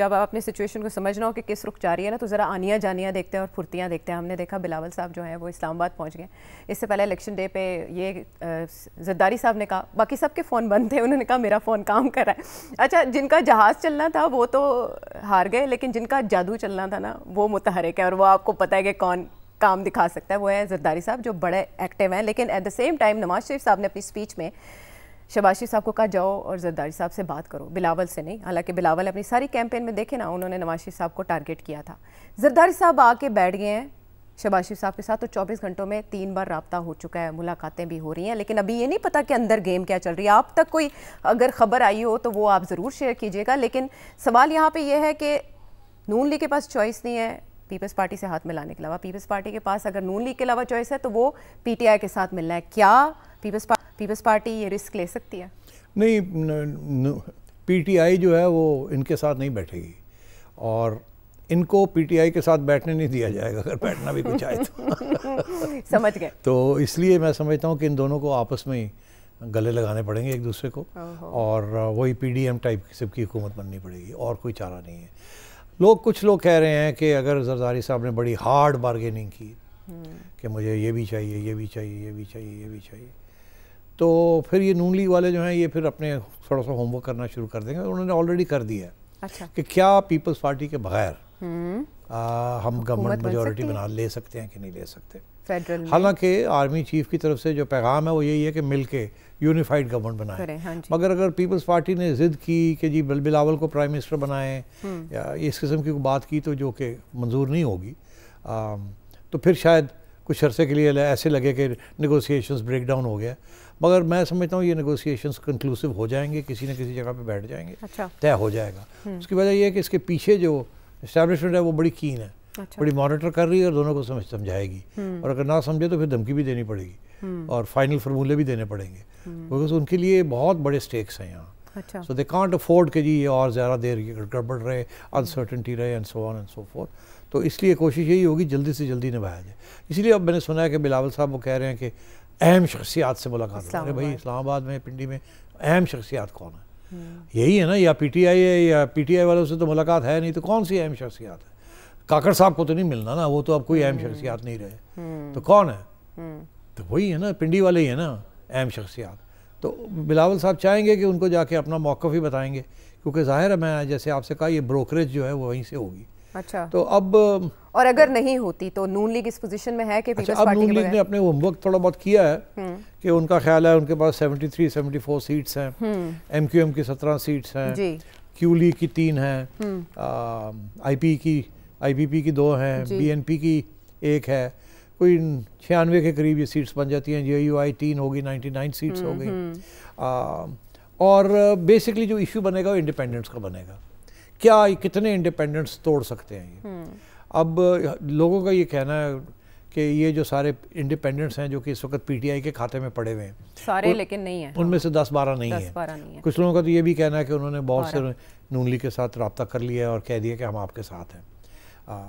जब आप अपनी सिचुएशन को समझना हो कि किस रुख जा रही है ना तो ज़रा आनिया जानिया देखते हैं और फुर्तियाँ देखते हैं हमने देखा बिलावल साहब जो है वो इस्लामाबाद पहुँच गए इससे पहले इलेक्शन डे पे ये जद्दारी साहब ने कहा बाकी सबके फ़ोन बंद थे उन्होंने कहा मेरा फ़ोन काम कर रहा है अच्छा जिनका जहाज़ चलना था वो तो हार गए लेकिन जिनका जादू चलना था ना वो मुतहरक है और वो आपको पता है कि कौन काम दिखा सकता है वो है जरदारी साहब जो बड़े एक्टिव हैं लेकिन at the same time Nawaz Sharif साहब ने अपनी स्पीच में शबाशी साहब को कहा जाओ और जरदारी साहब से बात करो बिलावल से नहीं हालांकि बिलावल अपनी सारी कैंपेन में देखे ना उन्होंने नवाशी साहब को टारगेट किया था जरदारी साहब आके बैठ गए हैं शबाशी साहब के साथ तो 24 घंटों में तीन बार रबता हो चुका है मुलाकातें भी हो रही हैं लेकिन अभी ये नहीं पता कि अंदर गेम क्या चल रही है आप तक कोई अगर ख़बर आई हो तो वो आप ज़रूर शेयर कीजिएगा लेकिन सवाल यहाँ पे ये है कि नून लीग के पास चॉइस नहीं है पीपल्स पार्टी से हाथ मिलाने के अलावा पीपल्स पार्टी के पास अगर नून लीग के अलावा चॉइस है तो वो पी के साथ मिलना है क्या पीपल्स पार्टी पीपल्स पार्टी ये रिस्क ले सकती है नहीं पीटीआई जो है वो इनके साथ नहीं बैठेगी और इनको पीटीआई के साथ बैठने नहीं दिया जाएगा अगर बैठना भी कुछ आए तो समझ गए तो इसलिए मैं समझता हूँ कि इन दोनों को आपस में ही गले लगाने पड़ेंगे एक दूसरे को और वही पीडीएम टाइप की सबकी हुकूमत बननी पड़ेगी और कोई चारा नहीं है लोग कुछ लोग कह रहे हैं कि अगर जरदारी साहब ने बड़ी हार्ड बार्गेनिंग की हम्म। कि मुझे ये भी चाहिए ये भी चाहिए ये भी चाहिए ये भी चाहिए तो फिर ये नून लीग वाले जो हैं ये फिर अपने थोड़ा सा होमवर्क करना शुरू कर देंगे उन्होंने ऑलरेडी कर दिया है अच्छा। कि क्या पीपल्स पार्टी के बगैर हम्म। हम गवर्नमेंट मेजोरिटी बना ले सकते हैं कि नहीं ले सकते हालांकि आर्मी चीफ की तरफ से जो पैगाम है वो यही है कि मिल के यूनिफाइड गवर्नमेंट बनाए मगर अगर पीपल्स पार्टी ने जिद की कि जी बिल बिलावल को प्राइम मिनिस्टर बनाएं हम्म। या इस किस्म की बात की तो जो कि मंजूर नहीं होगी तो फिर शायद कुछ अरसे के लिए ऐसे लगे कि नेगोशिएशंस ब्रेक डाउन हो गया मगर मैं समझता हूँ ये नेगोशिएशंस कंक्लूसिव हो जाएंगे किसी न किसी जगह पे बैठ जाएंगे अच्छा। तय हो जाएगा हम्म। उसकी वजह यह है कि इसके पीछे जो इस्टेब्लिशमेंट है वो बड़ी कीन है अच्छा। बड़ी मॉनिटर कर रही है और दोनों को समझ समझाएगी हम्म। और अगर ना समझे तो फिर धमकी भी देनी पड़ेगी हम्म। और फाइनल फार्मूले भी देने पड़ेंगे बिकॉज उनके लिए बहुत बड़े स्टेक्स हैं यहाँ सो दे कांट अफोर्ड के जी ये और ज़्यादा देर गड़बड़ रहे अनसर्टनटी रहे and so on and so forth तो इसलिए कोशिश यही होगी जल्दी से जल्दी निभाया जाए इसलिए अब मैंने सुना है कि बिलावल साहब वो कह रहे हैं कि अहम शख्सियात से मुलाकात अरे भाई इस्लामाबाद में पिंडी में अहम शख्सियात कौन है हम्म। यही है ना या पीटीआई है या पीटीआई वालों से तो मुलाकात है नहीं तो कौन सी अहम शख्सियात है काकड़ साहब को तो नहीं मिलना ना वो तो अब कोई अहम हम्म। शख्सियात नहीं रहे हम्म। तो कौन है तो वही है ना पिंडी वाले ही है ना अहम शख्सियात तो बिलावल साहब चाहेंगे कि उनको जाके अपना मौक़ ही बताएंगे क्योंकि ज़ाहिर है मैं जैसे आपसे कहा ये ब्रोकरेज जो है वो वहीं से होगी अच्छा तो अब और अगर नहीं होती तो नून लीग इस पोजीशन में है कि अच्छा, अब नून लीग ने अपने होमवर्क थोड़ा बहुत किया है हम्म। कि उनका ख्याल है उनके पास 73 74 सीट्स हैं एमक्यूएम की 17 सीट्स हैं क्यू लीग की तीन हैं आईपी हम्म। की आईपीपी की दो हैं बीएनपी की एक है कोई छियानवे के करीब ये सीट्स बन जाती हैं जे यू आई तीन होगी नाइन सीट्स हो गई और बेसिकली जो इशू बनेगा वो इंडिपेंडेंस का बनेगा क्या कितने इंडिपेंडेंस तोड़ सकते हैं ये हम्म। अब लोगों का ये कहना है कि ये जो सारे इंडिपेंडेंट्स हैं जो कि इस वक्त पीटीआई के खाते में पड़े हुए हैं सारे लेकिन नहीं है उनमें से हाँ। दस बारह नहीं, है।, नहीं है कुछ लोगों का तो ये भी कहना है कि उन्होंने बहुत से नून लीग के साथ रबता कर लिया है और कह दिया कि हम आपके साथ हैं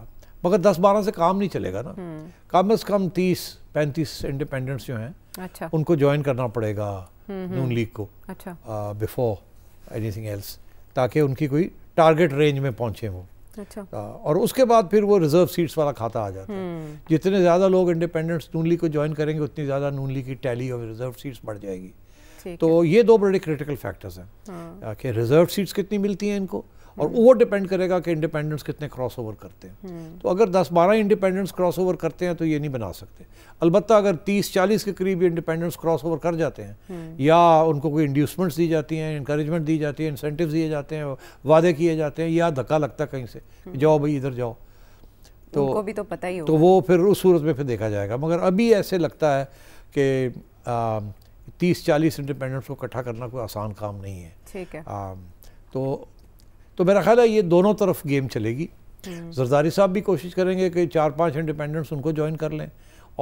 मगर दस बारह से काम नहीं चलेगा ना हम्म। कम अज़ कम तीस पैंतीस इंडिपेंडेंट्स जो हैं अच्छा। उनको ज्वाइन करना पड़ेगा हम्म, नून लीग को बिफोर एनीथिंग एल्स ताकि उनकी कोई टारगेट रेंज में पहुंचे वो अच्छा और उसके बाद फिर वो रिजर्व सीट्स वाला खाता आ जाता है हम्म। जितने ज़्यादा लोग इंडिपेंडेंट्स नून लीग को ज्वाइन करेंगे उतनी ज़्यादा नून लीग की टैली और रिजर्व सीट्स बढ़ जाएगी तो ये दो बड़े क्रिटिकल फैक्टर्स हैं हाँ। कि रिजर्व सीट्स कितनी मिलती हैं इनको और हम्म। वो डिपेंड करेगा कि इंडिपेंडेंट्स कितने क्रॉसओवर करते हैं हम्म। तो अगर 10-12 इंडिपेंडेंट्स क्रॉसओवर करते हैं तो ये नहीं बना सकते अलबत्त अगर 30-40 के करीब इंडिपेंडेंट्स क्रॉसओवर कर जाते हैं हम्म। या उनको कोई इंड्यूसमेंट्स दी जाती हैं इंकरेजमेंट दी जाती है इंसेंटिव दिए जाते हैं वादे किए जाते हैं या धक्का लगता कहीं से जाओ भाई इधर जाओ तो उनको भी तो पता ही तो वो फिर उस सूरत में फिर देखा जाएगा मगर अभी ऐसे लगता है कि तीस चालीस इंडिपेंडेंट्स को इकट्ठा करना कोई आसान काम नहीं है ठीक है तो तो मेरा ख्याल है ये दोनों तरफ गेम चलेगी हम्म। जरदारी साहब भी कोशिश करेंगे कि चार पांच इंडिपेंडेंट्स उनको ज्वाइन कर लें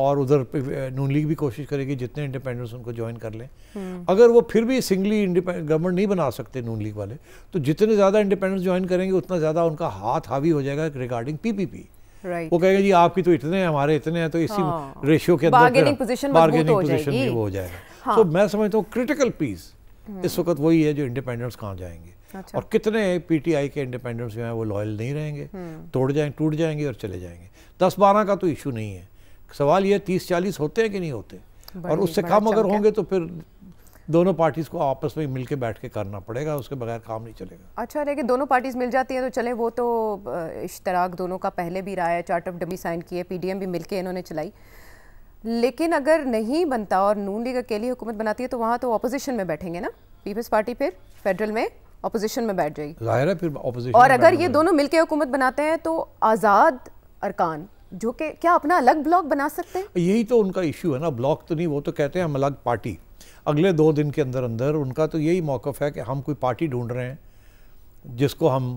और उधर नून लीग भी कोशिश करेगी जितने इंडिपेंडेंट्स उनको ज्वाइन कर लें हम्म। अगर वो फिर भी सिंगली गवर्नमेंट नहीं बना सकते नून लीग वाले तो जितने ज़्यादा इंडिपेंडेंट्स ज्वाइन करेंगे उतना ज़्यादा उनका हाथ हावी हो जाएगा रिगार्डिंग पी पी पी वो कहेगा जी आपकी तो इतने हैं हमारे इतने हैं तो इसी रेशियो हाँ। के अंदर बार्गेनिंग पोजिशन भी वो हो जाएगा तो मैं समझता हूँ क्रिटिकल हम्म। पीस इस वक्त वही है जो इंडिपेंडेंट्स कहाँ जाएंगे अच्छा। और कितने पीटीआई के इंडिपेंडेंट्स जो हैं वो लॉयल नहीं रहेंगे हम्म। तोड़ जाएंगे टूट जाएंगे और चले जाएंगे दस बारह का तो इशू नहीं है सवाल ये तीस चालीस होते हैं कि नहीं होते और उससे कम अगर होंगे तो फिर दोनों पार्टीज को आपस में मिलकर बैठ के करना पड़ेगा उसके बगैर काम नहीं चलेगा अच्छा लेकिन दोनों पार्टीज मिल जाती हैं तो चले वो तो इश्तराक दोनों का पहले भी रहा है चार्ट ऑफ डमी साइन किए पीडीएम भी मिलके इन्होंने चलाई लेकिन अगर नहीं बनता और नून लीग अकेली हुकूमत बनाती है तो वहाँ तो अपोजिशन में बैठेंगे ना पीपल्स पार्टी फिर फेडरल में अपोजिशन में बैठ जाएगी जाहिर है फिर अपोजिशन और अगर ये दोनों मिलकर हुकूमत बनाते हैं तो आज़ाद अरकान जो कि क्या अपना अलग ब्लॉक बना सकते हैं यही तो उनका इशू है ना ब्लॉक तो नहीं वो तो कहते हैं हम अलग पार्टी अगले दो दिन के अंदर अंदर उनका तो यही मौकफ है कि हम कोई पार्टी ढूंढ रहे हैं जिसको हम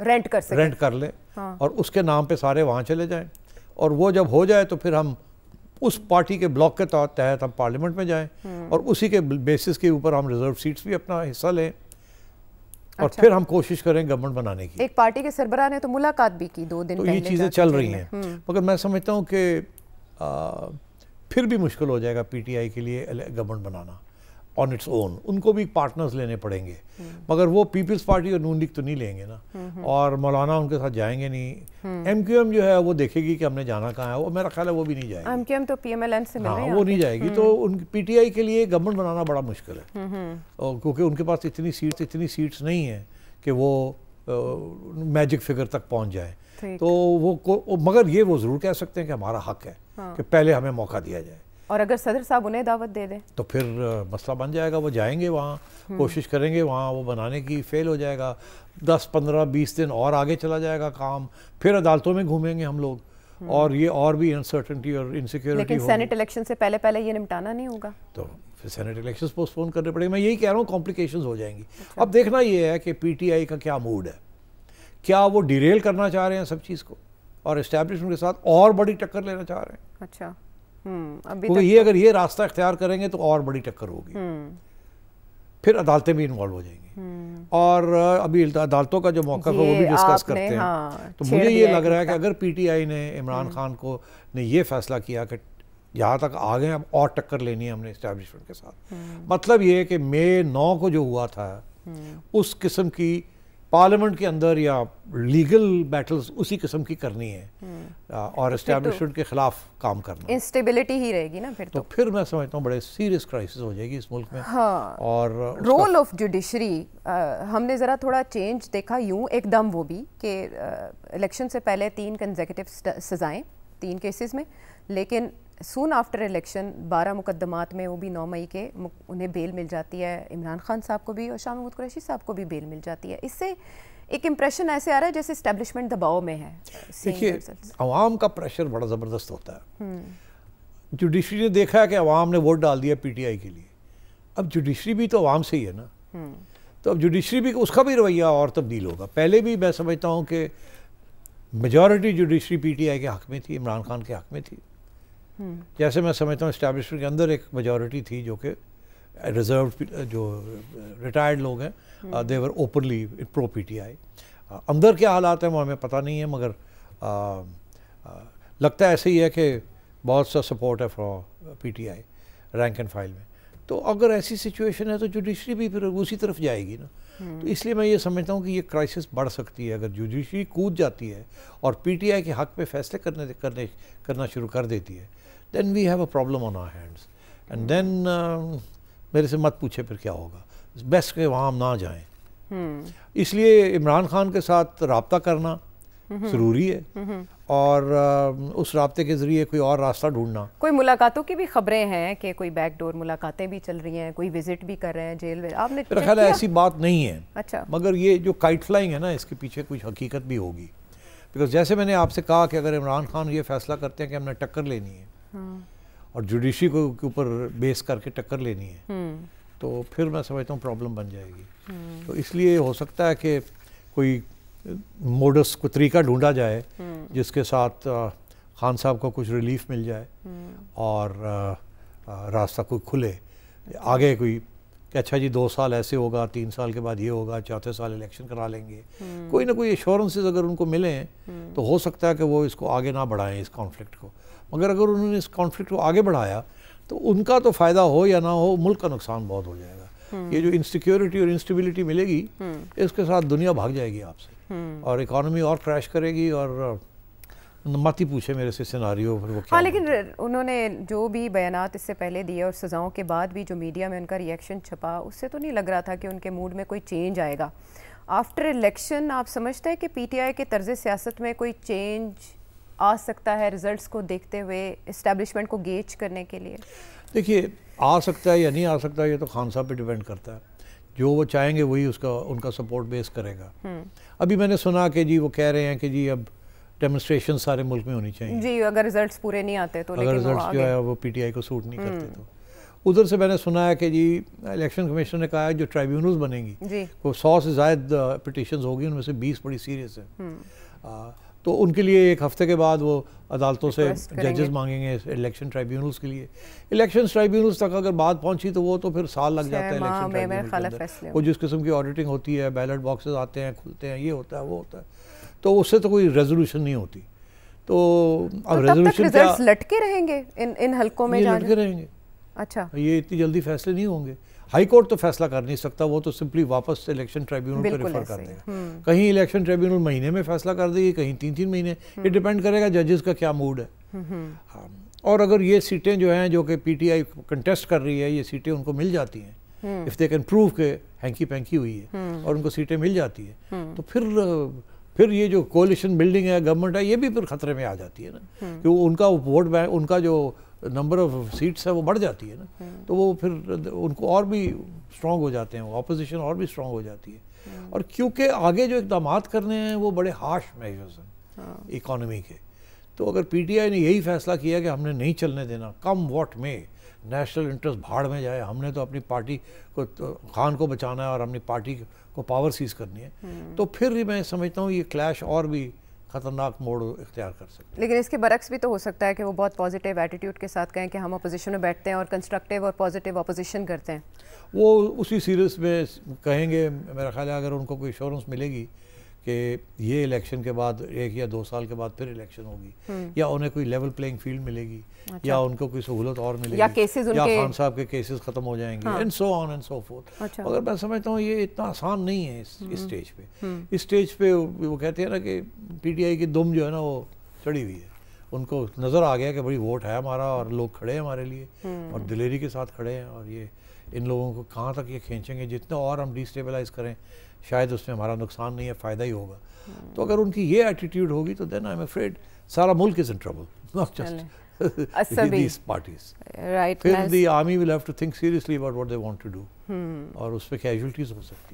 रेंट कर सकें रेंट कर लें हाँ। और उसके नाम पे सारे वहाँ चले जाएं और वो जब हो जाए तो फिर हम उस पार्टी के ब्लॉक के तहत हम पार्लियामेंट में जाएं हम्म। और उसी के बेसिस के ऊपर हम रिजर्व सीट्स भी अपना हिस्सा लें और अच्छा। फिर हम कोशिश करें गवर्नमेंट बनाने की एक पार्टी के सरबराह ने तो मुलाकात भी की दो दिन तो ये चीज़ें चल रही हैं हम्म। मगर मैं समझता हूँ कि फिर भी मुश्किल हो जाएगा पीटीआई के लिए गवर्नमेंट बनाना ऑन इट्स ओन उनको भी पार्टनर्स लेने पड़ेंगे हम्म। मगर वो पीपल्स पार्टी और नून लीग तो नहीं लेंगे ना और मौलाना उनके साथ जाएंगे नहीं एम क्यू एम जो है वो देखेगी कि हमने जाना कहाँ है वो मेरा ख्याल है वो भी नहीं जाएगी एम क्यू एम तो पी एम एल एन से हाँ वो नहीं जाएगी हम्म। तो उन पी टी आई के लिए गवर्नमेंट बनाना बड़ा मुश्किल है हम्म, क्योंकि उनके पास इतनी सीट्स इतनी सीट्स नहीं है कि वो मैजिक फिगर तक पहुँच जाए तो वो मगर ये वो ज़रूर कह सकते हैं कि हमारा हक है हाँ। कि पहले हमें मौका दिया जाए और अगर सदर साहब उन्हें दावत दे दें तो फिर मसला बन जाएगा वो जाएंगे वहाँ हम्म। कोशिश करेंगे वहाँ वो बनाने की फेल हो जाएगा दस पंद्रह बीस दिन और आगे चला जाएगा काम फिर अदालतों में घूमेंगे हम लोग हम्म। और ये और भी अनसर्टनटी और इनसिक्योरिटी लेकिन सेनेट इलेक्शन से पहले पहले ये निपटाना नहीं होगा तो फिर सेनेट इलेक्शन पोस्टपोन करने पड़ेंगे मैं यही कह रहा हूँ कॉम्प्लिकेशन हो जाएंगी अच्छा। अब देखना ये है कि पी का क्या मूड है क्या वो डिरेल करना चाह रहे हैं सब चीज़ को और इस्टेब्लिशमेंट के साथ और बड़ी टक्कर लेना चाह रहे हैं अच्छा हम्म, क्योंकि ये तो- अगर ये रास्ता अख्तियार करेंगे तो और बड़ी टक्कर होगी हम्म। फिर अदालतें भी इन्वॉल्व हो जाएंगी हम्म। और अभी अदालतों का जो मौका है वो भी डिस्कस करते हैं हाँ, तो मुझे ये लग रहा है कि अगर पीटीआई ने इमरान खान को ने ये फैसला किया कि यहाँ तक आ गए अब और टक्कर लेनी है हमने इस्टेब्लिशमेंट के साथ मतलब ये कि मई नौ को जो हुआ था उस किस्म की पार्लियामेंट के अंदर या लीगल बैटल्स उसी किस्म की करनी है हम्म। और एस्टेब्लिशमेंट तो के खिलाफ काम करना इंस्टेबिलिटी ही रहेगी ना फिर तो, तो फिर मैं समझता हूँ बड़े सीरियस क्राइसिस हो जाएगी इस मुल्क में हाँ, और रोल ऑफ जुडिशरी हमने ज़रा थोड़ा चेंज देखा यूं एकदम वो भी कि इलेक्शन से पहले तीन कंजेकटिव सजाएं तीन केसेस में लेकिन सून आफ्टर इलेक्शन बारह मुकदमात में वो भी नौ मई के उन्हें बेल मिल जाती है इमरान खान साहब को भी और शाह महमूद कुरैशी साहब को भी बेल मिल जाती है इससे एक इम्प्रेशन ऐसे आ रहा है जैसे इस्टेब्लिशमेंट दबाव में है देखिए आवाम का प्रेशर बड़ा ज़बरदस्त होता है जुडिशरी हम्म। ने देखा है कि आवाम ने वोट डाल दिया पीटीआई के लिए अब जुडिशरी भी तो आवाम से ही है ना हम्म। तो अब जुडिशरी भी उसका भी रवैया और तब्दील होगा पहले भी मैं समझता हूँ कि मेजॉरिटी जुडिशरी आई के हक में थी इमरान खान के हक में थी हम्म। जैसे मैं समझता हूँ इस्टेब्लिशमेंट के अंदर एक मेजोरिटी थी जो कि रिजर्व जो रिटायर्ड लोग हैं they're openly pro P T I अंदर क्या हालात हैं वो हमें पता नहीं है मगर आ, uh, आ, uh, लगता ऐसे ही है कि बहुत सा सपोर्ट है for P T I rank and file में तो अगर ऐसी सिचुएशन है तो जुडिशरी भी फिर उसी तरफ जाएगी ना हम्म। तो इसलिए मैं ये समझता हूँ कि ये क्राइसिस बढ़ सकती है अगर जुडिशरी कूद जाती है और पीटीआई के हक पे फैसले करने करने करना शुरू कर देती है then we have a problem on our hands and then मेरे से मत पूछे फिर क्या होगा बेस्ट के वहाँ हम ना जाए hmm. इसलिए इमरान खान के साथ रबता करना hmm. ज़रूरी है hmm. और उस रबते के ज़रिए कोई और रास्ता ढूंढना कोई मुलाकातों की भी खबरें हैं कि कोई बैकडोर मुलाकातें भी चल रही हैं कोई विज़िट भी कर रहे हैं जेल में आपने ख्याल ऐसी बात नहीं है अच्छा मगर ये जो काइट फ्लाइंग है ना इसके पीछे कुछ हकीकत भी होगी बिकॉज जैसे मैंने आपसे कहा कि अगर इमरान खान ये फैसला करते हैं कि हमने टक्कर लेनी है हाँ। और जुडिशी को के ऊपर बेस करके टक्कर लेनी है हम्म। तो फिर मैं समझता हूँ प्रॉब्लम बन जाएगी हम्म। तो इसलिए हो सकता है कि कोई मोडस को तरीका ढूंढा जाए हम्म। जिसके साथ खान साहब को कुछ रिलीफ मिल जाए और रास्ता कोई खुले आगे कोई कि अच्छा जी दो साल ऐसे होगा तीन साल के बाद ये होगा चौथे साल इलेक्शन करा लेंगे हम्म। कोई ना कोई एश्योरेंसेज अगर उनको मिले हम्म। तो हो सकता है कि वो इसको आगे ना बढ़ाएं इस कॉन्फ्लिक्ट को मगर अगर उन्होंने इस कॉन्फ्लिक्ट को आगे बढ़ाया तो उनका तो फ़ायदा हो या ना हो मुल्क का नुकसान बहुत हो जाएगा हम्म। ये जो इनसिक्योरिटी और इंस्टेबिलिटी मिलेगी इसके साथ दुनिया भाग जाएगी आपसे और इकॉनमी और क्रैश करेगी और माती मतलब पूछे मेरे से सिनारियो वो क्या हाँ लेकिन उन्होंने जो भी बयान इससे पहले दिए और सज़ाओं के बाद भी जो मीडिया में उनका रिएक्शन छपा उससे तो नहीं लग रहा था कि उनके मूड में कोई चेंज आएगा आफ्टर इलेक्शन आप समझते हैं कि पीटीआई के तर्ज सियासत में कोई चेंज आ सकता है रिजल्ट्स को देखते हुए इस्टेब्लिशमेंट को गेज करने के लिए देखिए आ सकता है या नहीं आ सकता ये तो खान साहब पे डिपेंड करता है जो वो चाहेंगे वही उसका उनका सपोर्ट बेस करेगा हम्म। अभी मैंने सुना कि जी वो कह रहे हैं कि जी अब डेमोस्ट्रेशन सारे मुल्क में होनी चाहिए जी अगर रिजल्ट्स पूरे नहीं आते तो अगर रिजल्ट्स जो है वो पीटीआई को सूट नहीं करते हम्म। तो उधर से मैंने सुना है कि जी इलेक्शन कमीशन ने कहा है जो ट्राइब्यूनल्स बनेंगी वो सौ से ज्यादा पिटिशन uh, होगी उनमें से बीस बड़ी सीरियस है हम्म। तो उनके लिए एक हफ्ते के बाद वो अदालतों से जजेस मांगेंगे इलेक्शन ट्राइब्यूनल्स के लिए इलेक्शन ट्राइब्यूनल्स तक अगर बात पहुंची तो वो तो फिर साल लग जाता है इलेक्शन वो जिस किस्म की ऑडिटिंग होती है बैलेट बॉक्सेस आते हैं खुलते हैं ये होता है वो होता है तो उससे तो कोई रेजोल्यूशन नहीं होती तो अब तो रेजोल्यूशन लटके रहेंगे इन इन हलकों में लटके रहेंगे अच्छा ये इतनी जल्दी फैसले नहीं होंगे हाई कोर्ट तो फैसला कर नहीं सकता वो तो सिंपली वापस इलेक्शन ट्रिब्यूनल को रेफर कर देगा हम्म। कहीं इलेक्शन ट्रिब्यूनल महीने में फैसला कर देगी कहीं तीन तीन महीने ये डिपेंड हम्म। करेगा जजेस का क्या मूड है हम्म, हाँ। और अगर ये सीटें जो हैं जो कि पीटीआई कंटेस्ट कर रही है ये सीटें उनको मिल जाती हैं इफ़ दे कैन प्रूव के हैंकी पैंकी हुई है और उनको सीटें मिल जाती है तो फिर फिर ये जो कोलिशन बिल्डिंग है गवर्नमेंट है ये भी फिर खतरे में आ जाती है ना हम्म। कि उनका वोट बैंक उनका जो नंबर ऑफ सीट्स है वो बढ़ जाती है ना हम्म। तो वो फिर उनको और भी स्ट्रांग हो जाते हैं ऑपोजिशन और भी स्ट्रांग हो जाती है हम्म। और क्योंकि आगे जो इकदाम करने हैं वो बड़े हार्श मेजर्स हैं इकोनॉमी हाँ। के तो अगर पीटीआई ने यही फैसला किया कि हमने नहीं चलने देना कम वॉट में नेशनल इंटरेस्ट भाड़ में जाए हमने तो अपनी पार्टी को तो खान को बचाना है और अपनी पार्टी को पावर सीज करनी है हम्म। तो फिर भी मैं समझता हूँ ये क्लैश और भी खतरनाक मोड़ इख्तियार कर सकते लेकिन इसके बरक्स भी तो हो सकता है कि वो बहुत पॉजिटिव एटीट्यूड के साथ कहें कि हम अपोजिशन में बैठते हैं और कंस्ट्रक्टिव और पॉजिटिव अपोजिशन करते हैं वो उसी सीरियस में कहेंगे मेरा ख्याल है अगर उनको कोई इंश्योरेंस मिलेगी कि ये इलेक्शन के बाद एक या दो साल के बाद फिर इलेक्शन होगी हम्म। या उन्हें कोई लेवल प्लेइंग फील्ड मिलेगी अच्छा। या उनको कोई सहूलत और मिलेगी या केसेस उनके... या खान साहब के केसेस खत्म हो जाएंगे and so on and so forth मगर मैं समझता हूँ ये इतना आसान नहीं है इस, इस स्टेज हम्म। पे हम्म। इस स्टेज पे वो कहते हैं ना कि पीटीआई की दुम जो है ना वो चढ़ी हुई है उनको नज़र आ गया कि भाई वोट है हमारा और लोग खड़े हैं हमारे लिए और दिलेरी के साथ खड़े हैं और ये इन लोगों को कहाँ तक ये खींचेंगे जितना और हम डिस्टेबलाइज करें शायद उसमें हमारा नुकसान नहीं है फ़ायदा ही होगा तो अगर उनकी ये एटीट्यूड होगी तो देन आई एम अफ्रेड सारा मुल्क is in trouble not just right फिर army will have to think seriously about what they want to do और उस पर कैजुअलिटीज हो सकती